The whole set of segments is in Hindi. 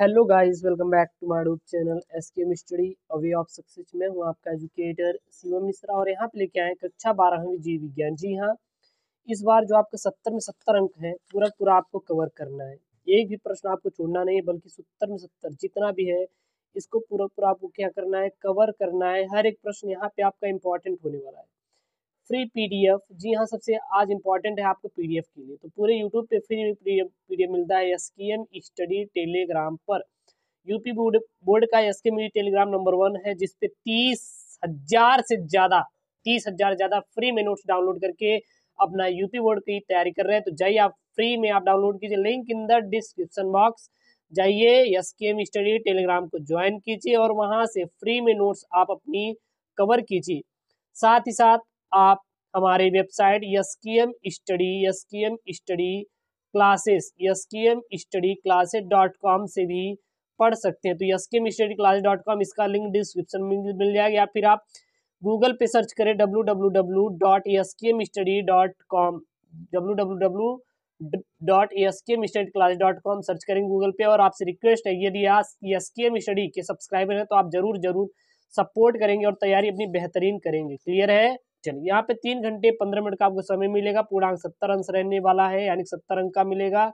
hello guys welcome back to my YouTube channel S K mystery away of success में हूँ आपका एजुकेटर शिवम मिश्रा और यहाँ पे लेके आए कक्षा बारहवीं जीव विज्ञान जी हाँ इस बार जो आपका सत्तर में सत्तर अंक है पूरा पूरा आपको कवर करना है एक भी प्रश्न आपको छोड़ना नहीं है बल्कि सत्तर में सत्तर जितना भी है इसको पूरा पूरा आपको क्या करना है कवर करना है हर एक प्रश्न यहाँ पे आपका इम्पोर्टेंट होने वाला है फ्री पीडीएफ जी हाँ सबसे आज इंपॉर्टेंट है आपको पीडीएफ के लिए तो पूरे यूट्यूब पे फ्री पीडीएफ मिलता है एस स्टडी टेलीग्राम पर यूपी बोर्ड बोर्ड का एस टेलीग्राम नंबर वन है जिसपे तीस हजार से ज्यादा तीस हजार ज्यादा फ्री में नोट्स डाउनलोड करके अपना यूपी बोर्ड की तैयारी कर रहे हैं तो जाइए आप फ्री में आप डाउनलोड कीजिए link in the description box जाइए एस स्टडी टेलीग्राम को ज्वाइन कीजिए और वहां से फ्री में नोट्स आप अपनी कवर कीजिए साथ ही साथ आप हमारी website S K M study S K M study classes S K M study classes dot com से भी पढ़ सकते हैं तो S K M study classes dot com इसका लिंक डिस्क्रिप्शन में मिल जाएगा या फिर आप गूगल पे सर्च करें W W W dot S K M study dot com W W W dot S K M study class dot com search करेंगे गूगल पे और आपसे रिक्वेस्ट है यदि आप एस के एम स्टडी के सब्सक्राइबर हैं तो आप जरूर जरूर सपोर्ट करेंगे और तैयारी अपनी बेहतरीन करेंगे क्लियर है क्वेश्चन यहाँ पे तीन घंटे पंद्रह मिनट का आपको समय मिलेगा पूर्णांक सत्तर अंश रहने वाला है यानी सत्तर अंक का मिलेगा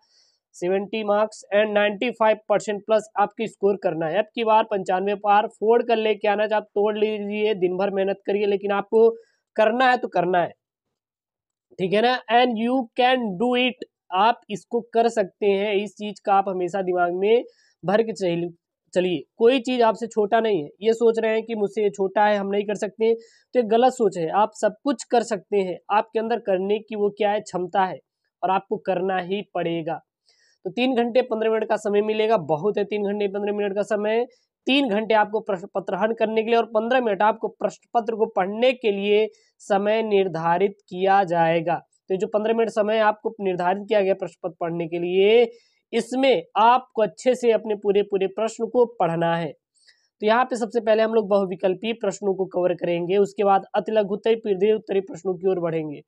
seventy marks and ninety five percent plus आपकी स्कोर करना है अब की बार पंचानवे पार फोड़ कर लेके आना चाहे आप तोड़ लीजिए दिन भर मेहनत करिए लेकिन आपको करना है तो करना है ठीक है ना and you can do it आप इसको कर सकते हैं इस चीज का आप हमेशा दिमाग में भर के चलिए चलिए कोई चीज़ आपसे छोटा नहीं है ये सोच रहे हैं कि मुझसे ये छोटा है हम नहीं कर सकते तो ये गलत सोच है आप सब कुछ कर सकते हैं आपके अंदर करने की वो क्या है क्षमता है और आपको करना ही पड़ेगा तो तीन घंटे पंद्रह मिनट का समय मिलेगा बहुत है तीन घंटे पंद्रह मिनट का समय तीन घंटे आपको प्रश्न पत्र करने के लिए और पंद्रह मिनट आपको प्रश्न पत्र को पढ़ने के लिए समय निर्धारित किया जाएगा तो जो पंद्रह मिनट समय आपको निर्धारित किया गया प्रश्न पत्र पढ़ने के लिए इसमें आपको अच्छे से अपने पूरे पूरे प्रश्न को पढ़ना है तो यहाँ पे सबसे पहले हम लोग बहुविकल्पी प्रश्नों को कवर करेंगे उसके बाद अति लघुत्तरी उत्तरी प्रश्नों की ओर बढ़ेंगे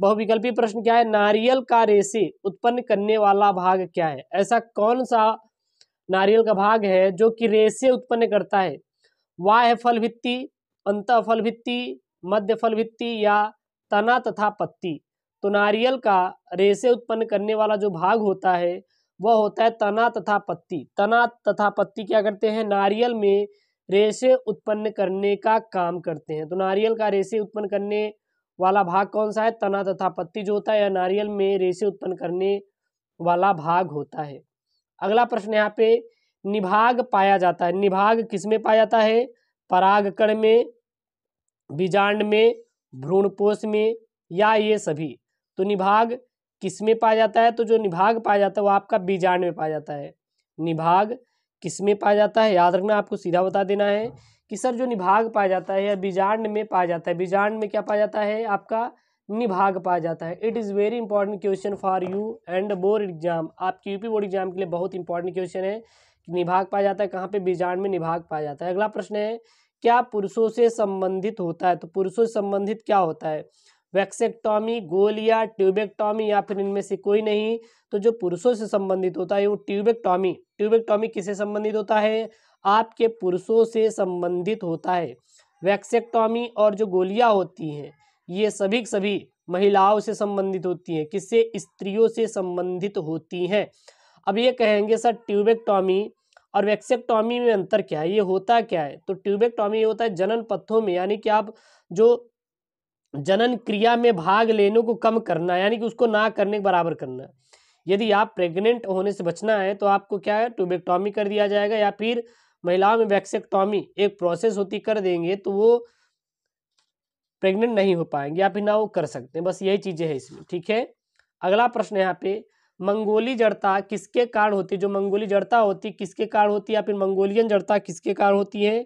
बहुविकल्पी प्रश्न क्या है नारियल का रेसे उत्पन्न करने वाला भाग क्या है ऐसा कौन सा नारियल का भाग है जो कि रेसे उत्पन्न करता है वा है फल भित्ति अंत फल भित्ति मध्य फल भित्ति या तना तथा पत्ती तो नारियल का रेसे उत्पन्न करने वाला जो भाग होता है वह होता है तना तथा पत्ती तना तथा पत्ती क्या करते हैं नारियल में रेशे उत्पन्न करने का काम करते हैं तो नारियल का रेशे उत्पन्न करने वाला भाग कौन सा है तना तथा पत्ती जो होता है या नारियल में रेशे उत्पन्न करने वाला भाग होता है अगला प्रश्न यहाँ पे निभाग पाया जाता है निभाग किस में पाया जाता है परागकण में बीजांड में भ्रूणपोष में या ये सभी तो निभाग किस में पाया जाता है तो जो निभाग पाया जाता है वो आपका बीजाण में पाया जाता है निभाग किस में पाया जाता है याद रखना आपको सीधा बता देना है कि सर जो निभाग पाया जाता है या बीजांड में पाया जाता है बीजांड में क्या पाया जाता है आपका निभाग पाया जाता है it is very important question for you and board exam आपके यूपी बोर्ड एग्जाम के लिए बहुत इंपॉर्टेंट क्वेश्चन है कि निभाग पाया जाता है कहाँ पे बीजांड में निभाग पाया जाता है अगला प्रश्न है क्या पुरुषों से संबंधित होता है तो पुरुषों से संबंधित क्या होता है वैक्सेक्टॉमी गोल या ट्यूबेक्टॉमी या फिर इनमें से कोई नहीं तो जो पुरुषों से संबंधित होता है वो ट्यूबेक्टॉमी ट्यूबेक्टॉमी किससे संबंधित होता है आपके पुरुषों से संबंधित होता है वैक्सेक्टॉमी और जो गोलियां होती हैं ये सभी सभी महिलाओं से संबंधित होती हैं किससे स्त्रियों से संबंधित होती हैं अब ये कहेंगे सर ट्यूबेक्टॉमी और वैक्सेक्टॉमी में अंतर क्या है ये होता क्या है तो ट्यूबेक्टॉमी होता है जनन पत्थों में यानी कि आप जो जनन क्रिया में भाग लेने को कम करना यानी कि उसको ना करने के बराबर करना यदि आप प्रेग्नेंट होने से बचना है तो आपको क्या है ट्यूबेक्टॉमी कर दिया जाएगा या फिर महिलाओं में वैक्सेक्टॉमी एक प्रोसेस होती कर देंगे तो वो प्रेग्नेंट नहीं हो पाएंगे या फिर ना वो कर सकते हैं बस यही चीज़ें हैं इसमें ठीक है अगला प्रश्न यहाँ पे मंगोली जड़ता किसके कारण होती है जो मंगोली जड़ता होती किसके कारण होती है या फिर मंगोलियन जड़ता किसके कारण होती है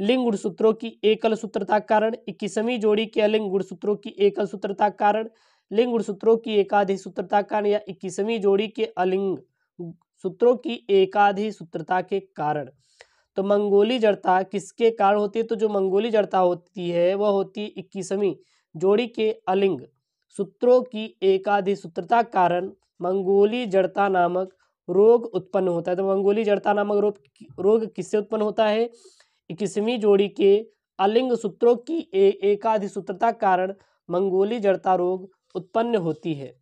लिंग गुणसूत्रों की एकल सूत्रता कारण इक्कीसवीं जोड़ी के अलिंग गुणसूत्रों की एकल सूत्रता कारण लिंग गुणसूत्रों की एकाधि सूत्रता कारण या इक्कीसवीं जोड़ी के अलिंग सूत्रों की एकाधि सूत्रता के कारण तो मंगोली जड़ता किसके कारण होती है तो जो मंगोली जड़ता होती है वह होती है इक्कीसवीं जोड़ी के अलिंग सूत्रों की एकाधि सूत्रता कारण मंगोली जड़ता नामक रोग उत्पन्न होता है तो मंगोली जड़ता नामक रोग रोग किससे उत्पन्न होता है इक्कीसवीं जोड़ी के अलिंग सूत्रों की एकाधिसूत्रता कारण मंगोली जड़ता रोग उत्पन्न होती है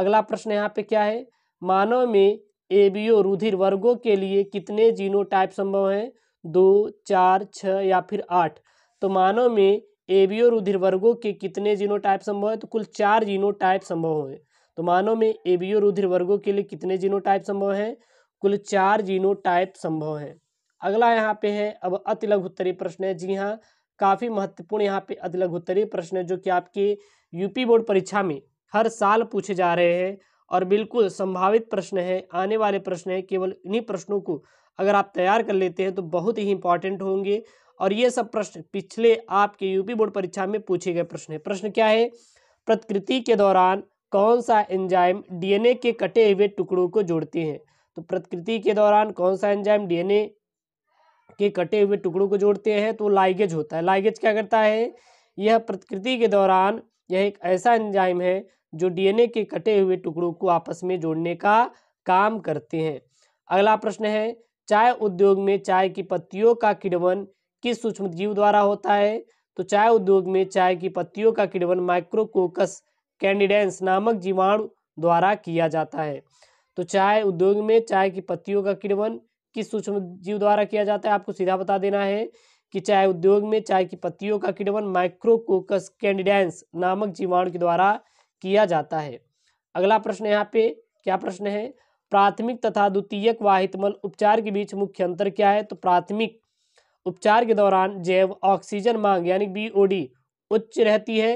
अगला प्रश्न यहाँ पे क्या है मानव में एबीओ रुधिर वर्गों के लिए कितने जीनो टाइप संभव हैं दो चार छः या फिर आठ तो मानव में एबीओ रुधिर वर्गों के कितने टाइप संभव है तो कुल चार जीनो टाइप संभव हैं तो मानव में एबीओ रुधिर वर्गों के लिए कितने जीनो टाइप संभव हैं कुल चार जीनो टाइप संभव हैं अगला यहाँ पे है अब अति लघुत्तरीय प्रश्न है जी हाँ काफ़ी महत्वपूर्ण यहाँ पे अति लघुत्तरीय प्रश्न है जो कि आपके यूपी बोर्ड परीक्षा में हर साल पूछे जा रहे हैं और बिल्कुल संभावित प्रश्न है आने वाले प्रश्न है केवल इन्हीं प्रश्नों को अगर आप तैयार कर लेते हैं तो बहुत ही इंपॉर्टेंट होंगे और ये सब प्रश्न पिछले आपके यूपी बोर्ड परीक्षा में पूछे गए प्रश्न है प्रश्न क्या है प्रतिकृति के दौरान कौन सा एंजाइम डीएनए के कटे हुए टुकड़ों को जोड़ते हैं तो प्रतिकृति के दौरान कौन सा एंजाइम डीएनए के कटे हुए टुकड़ों को जोड़ते हैं तो लाइगेज होता है लाइगेज क्या करता है यह प्रकृति के दौरान यह एक ऐसा एंजाइम है जो डीएनए के कटे हुए टुकड़ों को आपस में जोड़ने का काम करते हैं अगला प्रश्न है चाय उद्योग में चाय की पत्तियों का किड़वन किस सूक्ष्म जीव द्वारा होता है तो चाय उद्योग में चाय की पत्तियों का किड़वन माइक्रोकोकस कैंडिडेंस नामक जीवाणु द्वारा किया जाता है तो चाय उद्योग में चाय की पत्तियों का किड़वन किस सूक्ष्म जीव द्वारा किया जाता है आपको सीधा बता देना है कि चाय उद्योग में चाय की पत्तियों का किडवन माइक्रोकोकस कैंडिडेंस नामक जीवाणु के द्वारा किया जाता है अगला प्रश्न यहाँ पे क्या प्रश्न है प्राथमिक तथा द्वितीयक वाहितमल उपचार के बीच मुख्य अंतर क्या है तो प्राथमिक उपचार के दौरान जैव ऑक्सीजन मांग यानी बीओडी उच्च रहती है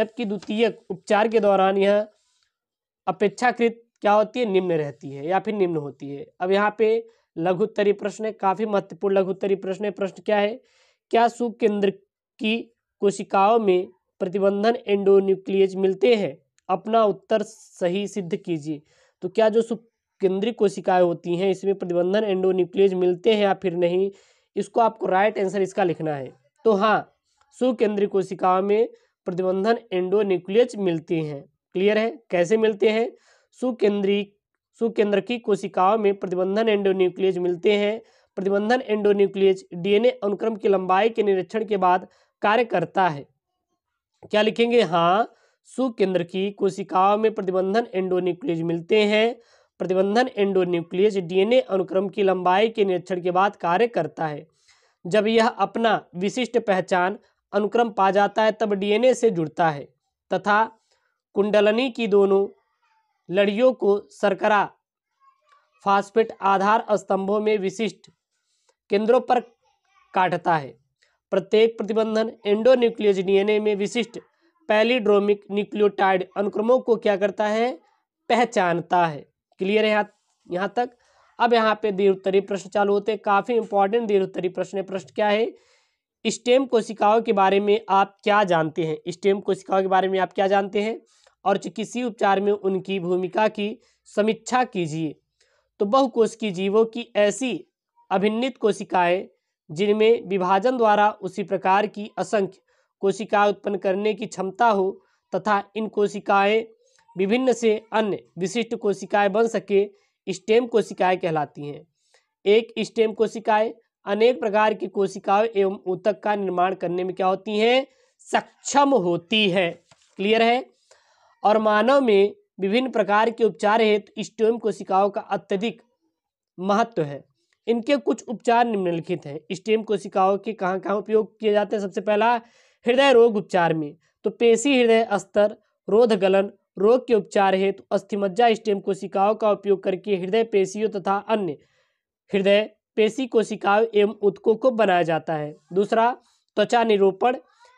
जबकि द्वितीयक उपचार के दौरान यह अपेक्षाकृत क्या होती है निम्न रहती है या फिर निम्न होती है अब यहाँ पे लघु उत्तरी प्रश्न है काफी महत्वपूर्ण लघु उत्तरी प्रश्न है प्रश्न क्या है क्या सुकेंद्र की कोशिकाओं में प्रतिबंधन एंडोन्यूक्लियज मिलते हैं अपना उत्तर सही सिद्ध कीजिए तो क्या जो सुकेंद्रीय कोशिकाएं होती हैं इसमें प्रतिबंधन एंडोन्यूक्लियज मिलते हैं या फिर नहीं इसको आपको राइट आंसर इसका लिखना है तो हाँ सुकेंद्रीय कोशिकाओं में प्रतिबंधन एंडोन्यूक्लियज मिलती हैं क्लियर है कैसे मिलते हैं सुकेंद्रीय सुकेंद्र की कोशिकाओं में प्रतिबंधन एंडोन्यूक्लियज मिलते हैं प्रतिबंधन एंडोन्यूक्लियज डीएनए अनुक्रम की लंबाई के निरीक्षण के बाद कार्य करता है क्या लिखेंगे हाँ की कोशिकाओं में प्रतिबंधन एंडोन्यूक्लियज मिलते हैं प्रतिबंधन एंडोन्यूक्लियज डीएनए अनुक्रम की लंबाई के निरीक्षण के बाद कार्य करता है जब यह अपना विशिष्ट पहचान अनुक्रम पा जाता है तब डीएनए से जुड़ता है तथा कुंडलनी की दोनों लड़ियों को सरकरा फास्फेट आधार स्तंभों में विशिष्ट केंद्रों पर काटता है प्रत्येक प्रतिबंधन एंडो डीएनए में विशिष्ट पैलीड्रोमिक न्यूक्लियोटाइड अनुक्रमों को क्या करता है पहचानता है क्लियर है यहाँ यहाँ तक अब यहाँ पे दीर्घोत्तरी प्रश्न चालू होते हैं काफ़ी इंपॉर्टेंट दीर्घोत्तरी प्रश्न है प्रश्न क्या है स्टेम कोशिकाओं के बारे में आप क्या जानते हैं स्टेम कोशिकाओं के बारे में आप क्या जानते हैं और चिकित्सीय उपचार में उनकी भूमिका की समीक्षा कीजिए तो बहुकोशिकी जीवों की ऐसी अभिन्नित कोशिकाएं जिनमें विभाजन द्वारा उसी प्रकार की असंख्य कोशिकाएं उत्पन्न करने की क्षमता हो तथा इन कोशिकाएं विभिन्न से अन्य विशिष्ट कोशिकाएं बन सके स्टेम कोशिकाएं कहलाती हैं एक स्टेम कोशिकाएं अनेक प्रकार की कोशिकाएं एवं ऊतक का निर्माण करने में क्या होती हैं सक्षम होती है क्लियर है और मानव में विभिन्न प्रकार के उपचार हेतु स्टोम कोशिकाओं का अत्यधिक महत्व है इनके कुछ उपचार निम्नलिखित हैं स्टेम कोशिकाओं के कहाँ कहाँ उपयोग किए जाते हैं सबसे पहला हृदय रोग उपचार में तो पेशी हृदय स्तर रोध गलन रोग के उपचार हेतु तो अस्थिमज्जा स्टेम कोशिकाओं का उपयोग करके हृदय पेशियों तथा अन्य हृदय पेशी कोशिकाओं एवं उत्कों को बनाया जाता है दूसरा त्वचा निरूपण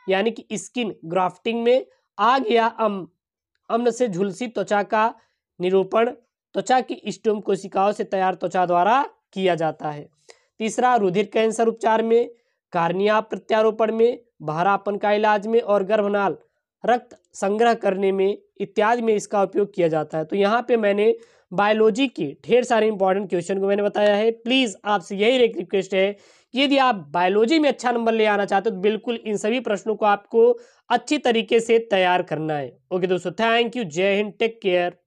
यानी कि स्किन ग्राफ्टिंग में आग या अम अम्ल से झुलसी त्वचा का निरूपण त्वचा की स्टोम कोशिकाओं से तैयार त्वचा द्वारा किया जाता है तीसरा रुधिर कैंसर उपचार में कार्निया प्रत्यारोपण में भारापन का इलाज में और गर्भनाल रक्त संग्रह करने में इत्यादि में इसका उपयोग किया जाता है तो यहाँ पे मैंने बायोलॉजी के ढेर सारे इंपॉर्टेंट क्वेश्चन को मैंने बताया है प्लीज़ आपसे यही रिक्वेस्ट है यदि आप बायोलॉजी में अच्छा नंबर ले आना चाहते हो तो बिल्कुल इन सभी प्रश्नों को आपको अच्छी तरीके से तैयार करना है ओके दोस्तों थैंक यू जय हिंद टेक केयर